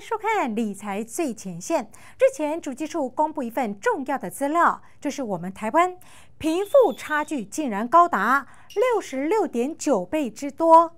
收看理财最前线。日前，主计处公布一份重要的资料，就是我们台湾贫富差距竟然高达六十六点九倍之多，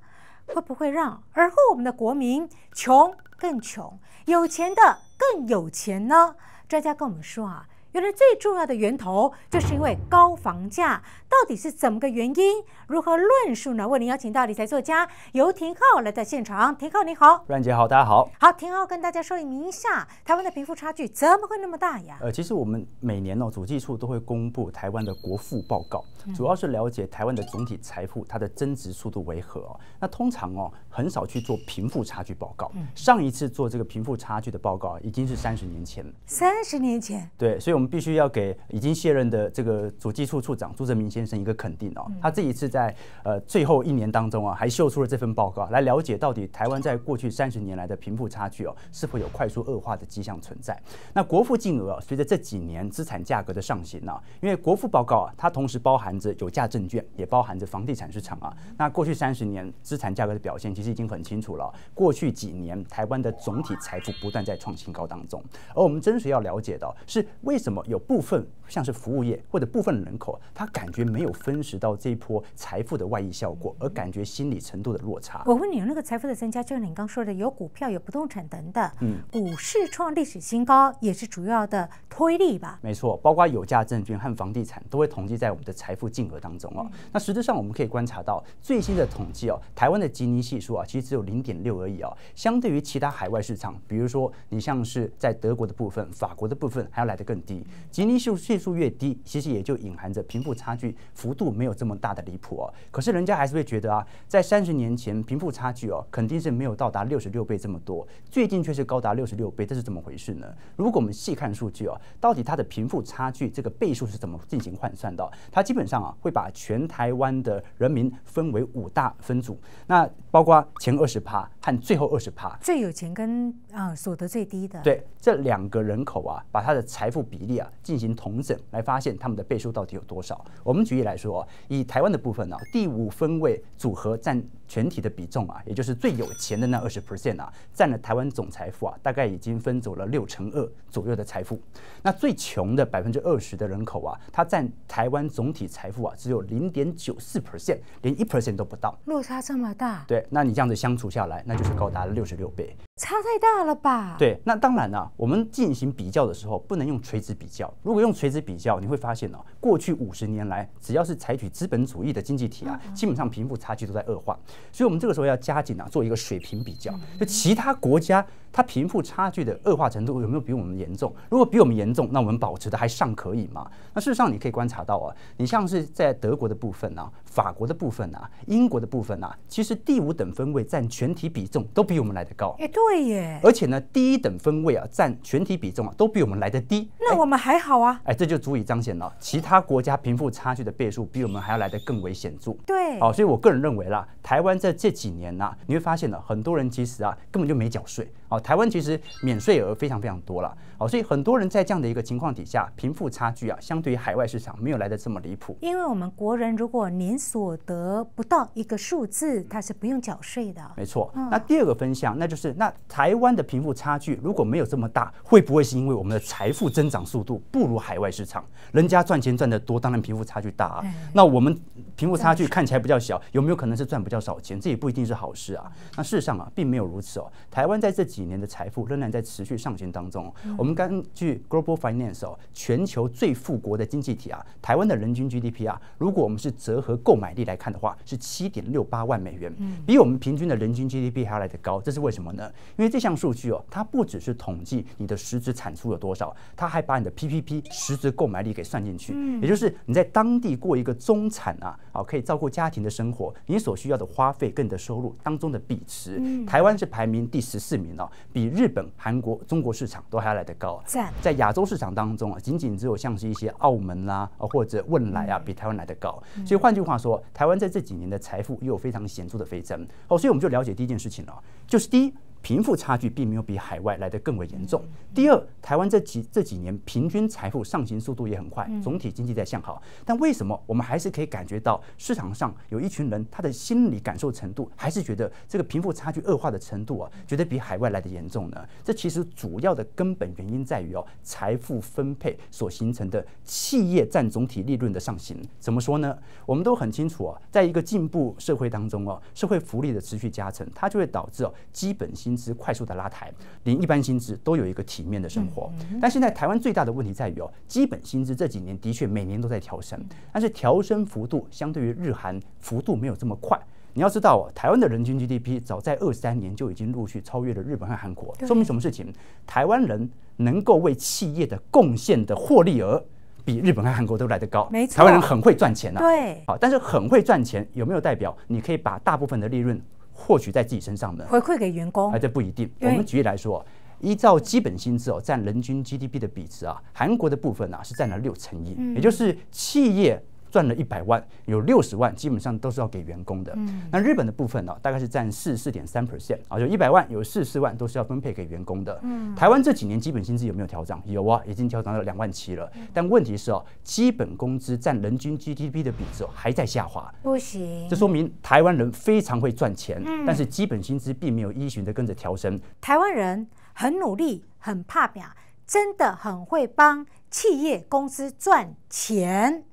会不会让而后我们的国民穷更穷，有钱的更有钱呢？专家跟我们说啊。原来最重要的源头就是因为高房价，到底是怎么个原因？如何论述呢？为您邀请到理财作家游廷浩来到现场。廷浩你好，阮姐好，大家好。好，廷浩跟大家说明一下，台湾的贫富差距怎么会那么大呀？呃，其实我们每年哦，主计处都会公布台湾的国富报告，主要是了解台湾的总体财富它的增值速度为何。那通常哦，很少去做贫富差距报告。上一次做这个贫富差距的报告已经是三十年前了。三十年前？对，所以。我们必须要给已经卸任的这个主计处处长朱正明先生一个肯定哦。他这一次在呃最后一年当中啊，还秀出了这份报告，来了解到底台湾在过去三十年来的贫富差距哦是否有快速恶化的迹象存在。那国富净额随着这几年资产价格的上行呢，因为国富报告啊，它同时包含着有价证券，也包含着房地产市场啊。那过去三十年资产价格的表现其实已经很清楚了。过去几年台湾的总体财富不断在创新高当中，而我们真实要了解的是为什么。么有部分像是服务业或者部分人口，他感觉没有分食到这一波财富的外溢效果，而感觉心理程度的落差。我问你，那个财富的增加就是你刚说的有股票、有不动产等等，嗯，股市创历史新高也是主要的推力吧？没错，包括有价证券和房地产都会统计在我们的财富净额当中哦。那实质上我们可以观察到，最新的统计哦，台湾的吉尼系数啊，其实只有零点六而已哦。相对于其他海外市场，比如说你像是在德国的部分、法国的部分还要来得更低。吉尼数系数越低，其实也就隐含着贫富差距幅度没有这么大的离谱哦。可是人家还是会觉得啊，在三十年前贫富差距哦，肯定是没有到达六十六倍这么多，最近却是高达六十六倍，这是怎么回事呢？如果我们细看数据哦，到底它的贫富差距这个倍数是怎么进行换算的？它基本上啊，会把全台湾的人民分为五大分组，那包括前二十趴和最后二十趴，最有钱跟啊所得最低的，对，这两个人口啊，把他的财富比。进行同整来发现他们的倍数到底有多少？我们举例来说，以台湾的部分呢，第五分位组合占全体的比重啊，也就是最有钱的那二十 percent 啊，占了台湾总财富啊，大概已经分走了六成二左右的财富。那最穷的百分之二十的人口啊，它占台湾总体财富啊，只有零点九四 percent，连一 percent 都不到。落差这么大？对，那你这样子相处下来，那就是高达了六十六倍。差太大了吧？对，那当然了。我们进行比较的时候，不能用垂直比较。如果用垂直比较，你会发现哦，过去五十年来，只要是采取资本主义的经济体啊，基本上贫富差距都在恶化。所以，我们这个时候要加紧啊，做一个水平比较，就其他国家。它贫富差距的恶化程度有没有比我们严重？如果比我们严重，那我们保持的还尚可以嘛？那事实上你可以观察到啊，你像是在德国的部分啊、法国的部分啊、英国的部分啊，其实第五等分位占全体比重都比我们来的高。哎，对耶。而且呢，第一等分位啊占全体比重啊都比我们来的低。那我们还好啊？哎，这就足以彰显了其他国家贫富差距的倍数比我们还要来得更为显著。对。哦，所以我个人认为啦，台湾在这几年呐，你会发现呢，很多人其实啊根本就没缴税。哦，台湾其实免税额非常非常多了，哦，所以很多人在这样的一个情况底下，贫富差距啊，相对于海外市场没有来的这么离谱。因为我们国人如果年所得不到一个数字，它是不用缴税的。没错。那第二个分项，那就是那台湾的贫富差距如果没有这么大，会不会是因为我们的财富增长速度不如海外市场？人家赚钱赚得多，当然贫富差距大啊。那我们贫富差距看起来比较小，有没有可能是赚比较少钱？这也不一定是好事啊。那事实上啊，并没有如此哦。台湾在这几几年的财富仍然在持续上行当中。我们根据 Global Finance 哦，全球最富国的经济体啊，台湾的人均 GDP 啊，如果我们是折合购买力来看的话，是七点六八万美元，比我们平均的人均 GDP 还要来的高。这是为什么呢？因为这项数据哦，它不只是统计你的实质产出有多少，它还把你的 PPP 实质购买力给算进去，也就是你在当地过一个中产啊，好可以照顾家庭的生活，你所需要的花费跟你的收入当中的比值，台湾是排名第十四名哦，比日本、韩国、中国市场都还要来得高，在在亚洲市场当中啊，仅仅只有像是一些澳门啦，或者汶莱啊，比台湾来得高。所以换句话说，台湾在这几年的财富又有非常显著的飞增。哦，所以我们就了解第一件事情了，就是第一。贫富差距并没有比海外来的更为严重。第二，台湾这几这几年平均财富上行速度也很快，总体经济在向好。但为什么我们还是可以感觉到市场上有一群人，他的心理感受程度还是觉得这个贫富差距恶化的程度啊，觉得比海外来的严重呢？这其实主要的根本原因在于哦，财富分配所形成的企业占总体利润的上行。怎么说呢？我们都很清楚哦，在一个进步社会当中哦，社会福利的持续加成，它就会导致哦，基本性。薪资快速的拉抬，连一般薪资都有一个体面的生活。但现在台湾最大的问题在于哦，基本薪资这几年的确每年都在调升，但是调升幅度相对于日韩幅度没有这么快。你要知道哦，台湾的人均 GDP 早在二三年就已经陆续超越了日本和韩国，说明什么事情？台湾人能够为企业的贡献的获利额比日本和韩国都来得高，没错，台湾人很会赚钱啊。对，好，但是很会赚钱有没有代表你可以把大部分的利润？获取在自己身上呢？回馈给员工啊，这不一定。我们举例来说，依照基本薪资哦占人均 GDP 的比值啊，韩国的部分啊是占了六成一，也就是企业。赚了一百万，有六十万，基本上都是要给员工的。嗯，那日本的部分呢，大概是占四四点三 percent 啊，就一百万有四四万都是要分配给员工的。嗯，台湾这几年基本薪资有没有调整？有啊，已经调整到两万七了。但问题是哦，基本工资占人均 GDP 的比重还在下滑，不行。这说明台湾人非常会赚钱，但是基本薪资并没有依循的跟着调升。台湾人很努力，很怕表，真的很会帮企业公司赚钱。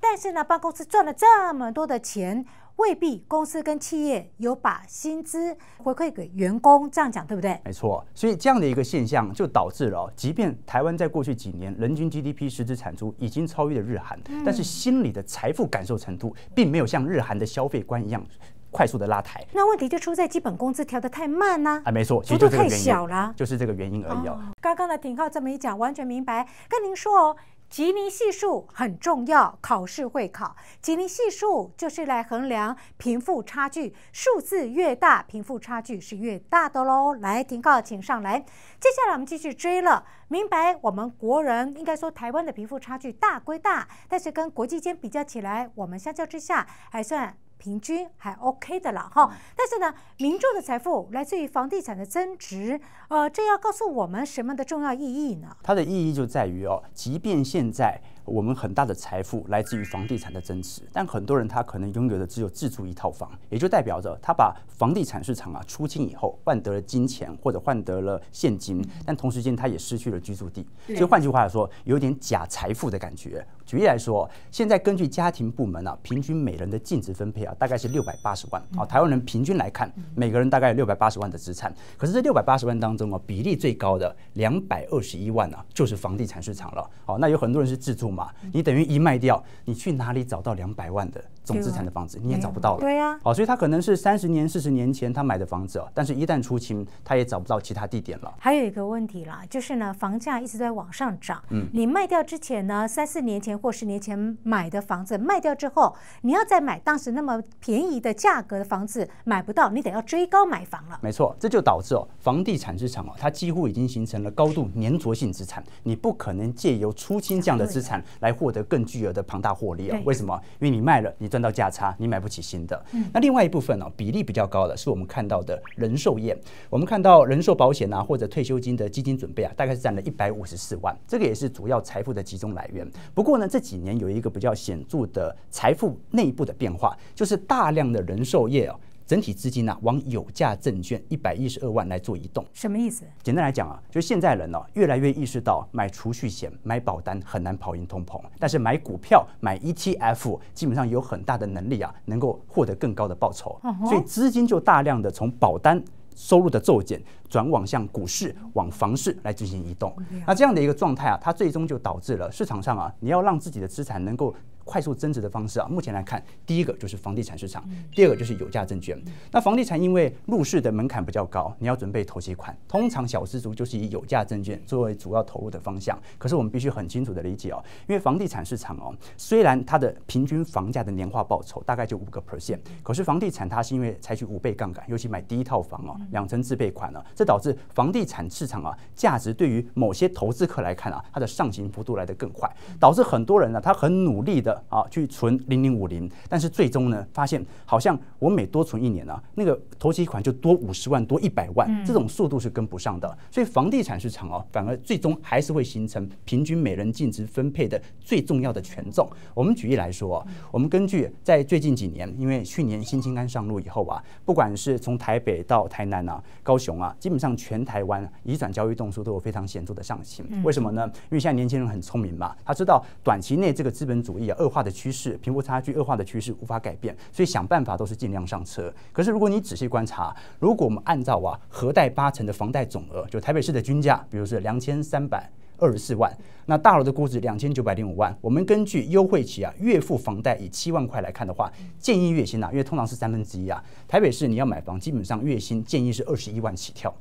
但是呢，帮公司赚了这么多的钱，未必公司跟企业有把薪资回馈给员工。这样讲对不对？没错，所以这样的一个现象就导致了，即便台湾在过去几年人均 GDP、实质产出已经超越了日韩，但是心里的财富感受程度，并没有像日韩的消费观一样快速的拉抬。那问题就出在基本工资调得太慢呢？啊，没错，幅度太小啦，就是这个原因而已。哦。刚刚的廷浩这么一讲，完全明白。跟您说哦。基尼系数很重要，考试会考。基尼系数就是来衡量贫富差距，数字越大，贫富差距是越大的喽。来，停靠，请上来。接下来我们继续追了，明白？我们国人应该说，台湾的贫富差距大归大，但是跟国际间比较起来，我们相较之下还算。平均还 OK 的了哈，但是呢，民众的财富来自于房地产的增值，呃，这要告诉我们什么的重要意义呢？它的意义就在于哦，即便现在我们很大的财富来自于房地产的增值，但很多人他可能拥有的只有自住一套房，也就代表着他把房地产市场啊出清以后，换得了金钱或者换得了现金，但同时间他也失去了居住地，所以换句话说，有点假财富的感觉。举例来说，现在根据家庭部门啊，平均每人的净值分配啊，大概是六百八十万啊。台湾人平均来看，每个人大概有六百八十万的资产，可是这六百八十万当中啊，比例最高的两百二十一万呢，就是房地产市场了。哦，那有很多人是自住嘛，你等于一卖掉，你去哪里找到两百万的？总资产的房子你也找不到了，对呀，好，所以他可能是三十年、四十年前他买的房子哦，但是一旦出清，他也找不到其他地点了。还有一个问题啦，就是呢，房价一直在往上涨，嗯，你卖掉之前呢，三四年前或十年前买的房子卖掉之后，你要再买当时那么便宜的价格的房子买不到，你得要追高买房了。没错，这就导致哦，房地产市场哦，它几乎已经形成了高度粘着性资产，你不可能借由出清这样的资产来获得更巨额的庞大获利啊？为什么？因为你卖了，你赚。到价差，你买不起新的。嗯，那另外一部分呢，比例比较高的是我们看到的人寿业，我们看到人寿保险啊或者退休金的基金准备啊，大概是占了一百五十四万，这个也是主要财富的集中来源。不过呢，这几年有一个比较显著的财富内部的变化，就是大量的人寿业哦，整体资金啊，往有价证券一百一十二万来做移动，什么意思？简单来讲啊，就是现在人呢，越来越意识到买储蓄险、买保单很难跑赢通膨，但是买股票、买 ETF 基本上有很大的能力啊，能够获得更高的报酬，所以资金就大量的从保单收入的骤减转往向股市、往房市来进行移动。那这样的一个状态啊，它最终就导致了市场上啊，你要让自己的资产能够。快速增值的方式啊，目前来看，第一个就是房地产市场，第二个就是有价证券。那房地产因为入市的门槛比较高，你要准备投几款，通常小资族就是以有价证券作为主要投入的方向。可是我们必须很清楚的理解哦，因为房地产市场哦，虽然它的平均房价的年化报酬大概就五个 percent，可是房地产它是因为采取五倍杠杆，尤其买第一套房哦，两成自备款呢，这导致房地产市场啊，价值对于某些投资客来看啊，它的上行幅度来得更快，导致很多人呢，他很努力的。啊，去存零零五零，但是最终呢，发现好像我每多存一年啊，那个投期款就多五十万，多一百万，这种速度是跟不上的。所以房地产市场哦，反而最终还是会形成平均每人净值分配的最重要的权重。我们举例来说，我们根据在最近几年，因为去年新青安上路以后啊，不管是从台北到台南啊、高雄啊，基本上全台湾啊，移转交易动数都有非常显著的上行。为什么呢？因为现在年轻人很聪明嘛，他知道短期内这个资本主义啊。恶化的趋势，贫富差距恶化的趋势无法改变，所以想办法都是尽量上车。可是如果你仔细观察，如果我们按照啊，核贷八成的房贷总额，就台北市的均价，比如是两千三百二十四万，那大楼的估值两千九百零五万，我们根据优惠期啊，月付房贷以七万块来看的话，建议月薪啊，因为通常是三分之一啊，台北市你要买房，基本上月薪建议是二十一万起跳，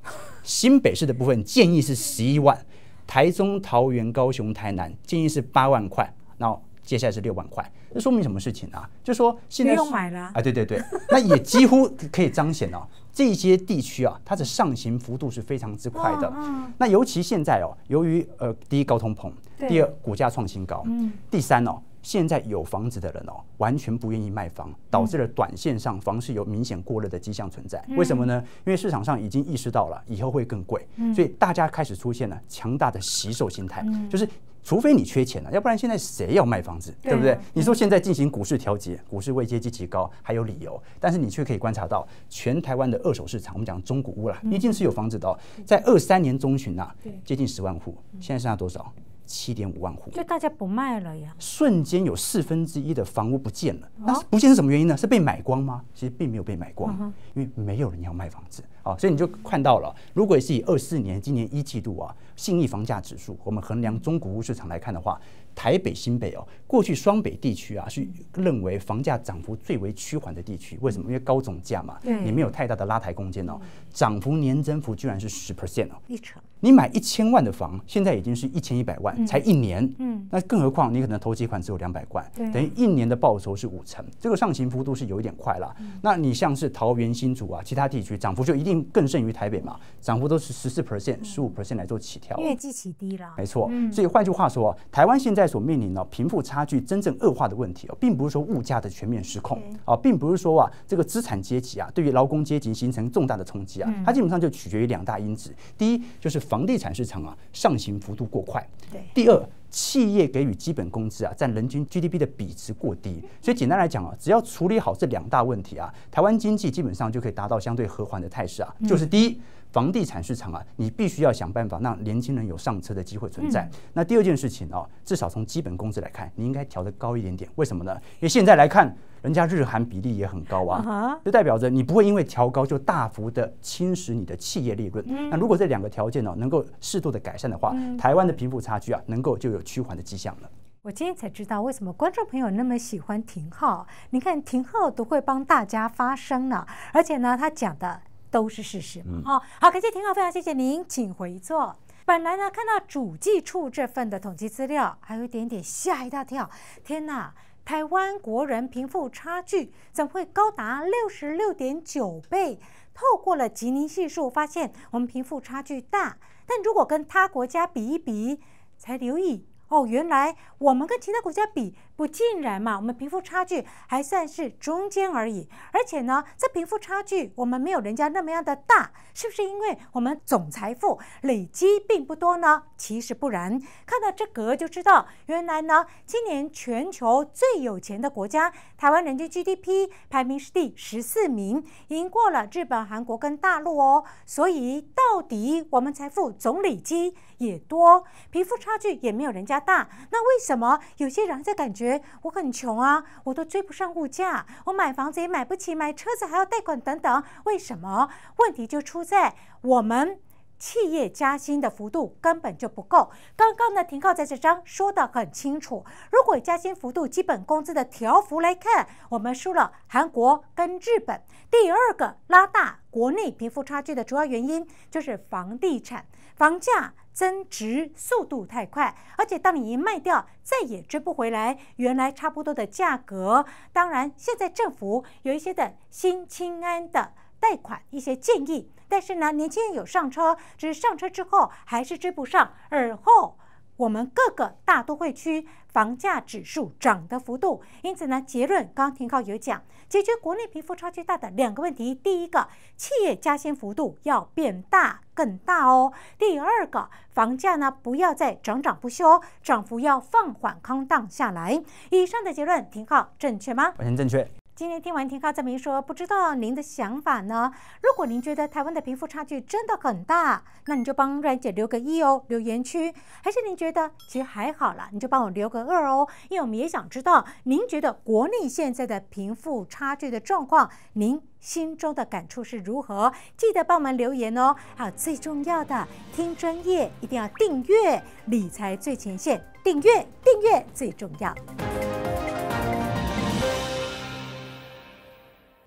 新北市的部分建议是十一万，台中、桃园、高雄、台南建议是八万块，那。接下来是六万块，这说明什么事情呢？就说现在不用买了啊！对对对，那也几乎可以彰显哦，这些地区啊，它的上行幅度是非常之快的。那尤其现在哦，由于呃，第一高通膨，第二股价创新高，嗯，第三哦，现在有房子的人哦，完全不愿意卖房，导致了短线上房市有明显过热的迹象存在。为什么呢？因为市场上已经意识到了以后会更贵，所以大家开始出现了强大的洗售心态，就是。除非你缺钱了，要不然现在谁要卖房子，对不对？你说现在进行股市调节，股市位阶极其高，还有理由？但是你却可以观察到，全台湾的二手市场，我们讲中古屋啦，一定是有房子的，哦。在二三年中旬呐，接近十万户，现在剩下多少？七点五万户，就大家不卖了呀！瞬间有四分之一的房屋不见了，那不见是什么原因呢？是被买光吗？其实并没有被买光，因为没有人要卖房子。好，所以你就看到了，如果是以二四年今年一季度啊，信义房价指数，我们衡量中古屋市场来看的话，台北新北哦，过去双北地区啊是认为房价涨幅最为趋缓的地区。为什么？因为高总价嘛，也没有太大的拉抬空间哦。涨幅年增幅居然是十 percent 哦，一成。你买一千万的房，现在已经是一千一百万，才一年。嗯，那更何况你可能投几款只有两百万，等于一年的报酬是五成，这个上行幅度是有一点快了。那你像是桃园新竹啊，其他地区涨幅就一定更胜于台北嘛？涨幅都是十四 percent、十五 percent 来做起跳，因为起低了。没错，所以换句话说，台湾现在所面临的贫富差距真正恶化的问题，并不是说物价的全面失控啊，并不是说啊这个资产阶级啊对于劳工阶级形成重大的冲击啊，它基本上就取决于两大因子，第一就是。房地产市场啊，上行幅度过快。第二，企业给予基本工资啊，占人均 GDP 的比值过低。所以简单来讲啊，只要处理好这两大问题啊，台湾经济基本上就可以达到相对和缓的态势啊。就是第一，房地产市场啊，你必须要想办法让年轻人有上车的机会存在。那第二件事情啊，至少从基本工资来看，你应该调的高一点点。为什么呢？因为现在来看。人家日韩比例也很高啊，就代表着你不会因为调高就大幅的侵蚀你的企业利润。那如果这两个条件呢能够适度的改善的话，台湾的贫富差距啊能够就有趋缓的迹象了。我今天才知道为什么观众朋友那么喜欢廷浩，你看廷浩都会帮大家发声呢，而且呢他讲的都是事实。好好，感谢廷浩，非常谢谢您，请回座。本来呢看到主计处这份的统计资料，还有一点点吓一大跳，天哪！台湾国人贫富差距怎会高达六十六点九倍？透过了基尼系数，发现我们贫富差距大，但如果跟他国家比一比，才留意哦，原来我们跟其他国家比。不尽然嘛，我们贫富差距还算是中间而已，而且呢，这贫富差距我们没有人家那么样的大，是不是因为我们总财富累积并不多呢？其实不然，看到这格就知道，原来呢，今年全球最有钱的国家台湾人均 GDP 排名是第十四名，赢过了日本、韩国跟大陆哦。所以到底我们财富总累积也多，贫富差距也没有人家大，那为什么有些人在感觉？我很穷啊，我都追不上物价，我买房子也买不起，买车子还要贷款等等，为什么？问题就出在我们。企业加薪的幅度根本就不够。刚刚呢，停靠在这张说得很清楚。如果加薪幅度基本工资的条幅来看，我们输了韩国跟日本。第二个拉大国内贫富差距的主要原因就是房地产，房价增值速度太快，而且当你一卖掉，再也追不回来原来差不多的价格。当然，现在政府有一些的新轻安的贷款一些建议。但是呢，年轻人有上车，只是上车之后还是追不上。而后，我们各个大都会区房价指数涨的幅度，因此呢，结论刚刚停靠有讲，解决国内贫富差距大的两个问题：第一个，企业加薪幅度要变大更大哦；第二个，房价呢不要再涨涨不休，涨幅要放缓康荡下来。以上的结论停靠正确吗？完全正确。今天听完田这么明说，不知道您的想法呢？如果您觉得台湾的贫富差距真的很大，那你就帮阮姐留个一哦，留言区；还是您觉得其实还好了，你就帮我留个二哦。因为我们也想知道您觉得国内现在的贫富差距的状况，您心中的感触是如何？记得帮我们留言哦。还有最重要的，听专业一定要订阅《理财最前线》，订阅订阅最重要。